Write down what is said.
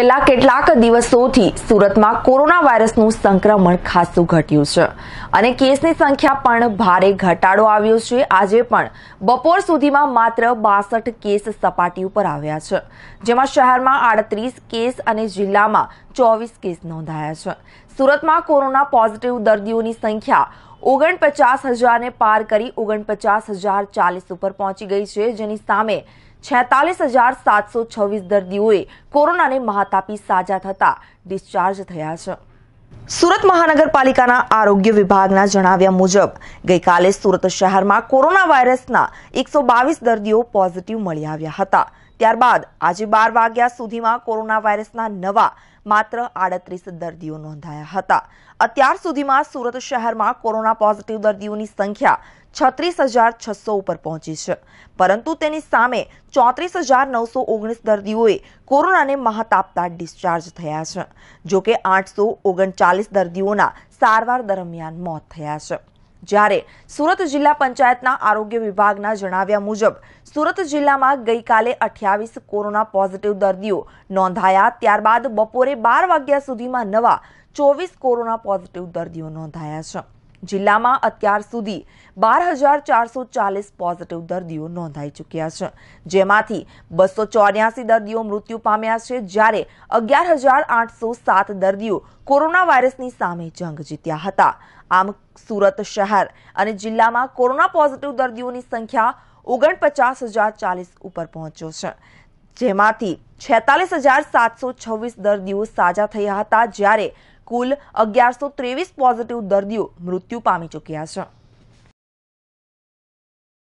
છેલ્લા કેટલાક દિવસોથી સુરતમાં કોરોના વાયરસનું સંક્રમણ ખાસું ઘટ્યું છે અને કેસની સંખ્યા પણ ભારે ઘટાડો આવ્યો છે આજે પણ બપોર સુધીમાં માત્ર બાસઠ કેસ સપાટી ઉપર આવ્યા છે જેમાં શહેરમાં આડત્રીસ કેસ અને જિલ્લામાં ચોવીસ કેસ નોંધાયા છે સુરતમાં કોરોના પોઝિટિવ દર્દીઓની સંખ્યા ઓગણપચાસ હજારને પાર કરી ઓગણપચાસ હજાર ચાલીસ ઉપર પહોંચી ગઈ છે જેની સામે છેતાલીસ હજાર સાતસો છવ્વીસ દર્દીઓએ કોરોનાને મહાતાપી સાજા થતા ડિસ્ચાર્જ થયા છે સુરત મહાનગરપાલિકાના આરોગ્ય વિભાગના જણાવ્યા મુજબ ગઈકાલે સુરત શહેરમાં કોરોના વાયરસના એકસો બાવીસ દર્દીઓ પોઝિટિવ મળી આવ્યા હતા ત્યારબાદ આજે બાર વાગ્યા સુધીમાં કોરોના વાયરસના નવા માત્ર આડત્રીસ દર્દીઓ નોંધાયા હતા અત્યાર સુધીમાં સુરત શહેરમાં કોરોના પોઝિટિવ દર્દીઓની સંખ્યા છત્રીસ હજાર છસો ઉપર પહોંચી છે પરંતુ તેની સામે ચોત્રીસ હજાર નવસો ઓગણીસ દર્દીઓએ કોરોનાને મહત આપતા ડિસ્ચાર્જ થયા છે જોકે આઠસો ઓગણચાલીસ દર્દીઓના સારવાર દરમિયાન મોત થયા છે જ્યારે સુરત જિલ્લા પંચાયતના આરોગ્ય વિભાગના જણાવ્યા મુજબ સુરત જિલ્લામાં ગઈકાલે અઠ્યાવીસ કોરોના પોઝિટિવ દર્દીઓ નોંધાયા ત્યારબાદ બપોરે બાર વાગ્યા સુધીમાં નવા ચોવીસ કોરોના પોઝિટિવ દર્દીઓ નોંધાયા છે જિલ્લામાં અત્યાર સુધી બાર હજાર ચારસો ચાલીસ પોઝિટિવ દર્દીઓ નોંધાઈ ચૂક્યા છે જેમાંથી બસો ચોર્યાસી દર્દીઓ મૃત્યુ પામ્યા છે જ્યારે અગિયાર હજાર આઠસો સાત દર્દીઓ કોરોના વાયરસની સામે જંગ જીત્યા હતા આમ સુરત શહેર અને જિલ્લામાં કોરોના પોઝિટિવ દર્દીઓની સંખ્યા ઓગણપચાસ હજાર ચાલીસ ઉપર પહોંચ્યો છે જેમાંથી છેતાલીસ હજાર સાતસો છવ્વીસ દર્દીઓ સાજા થયા હતા જ્યારે કુલ અગિયારસો ત્રેવીસ પોઝિટિવ દર્દીઓ મૃત્યુ પામી ચૂક્યા છે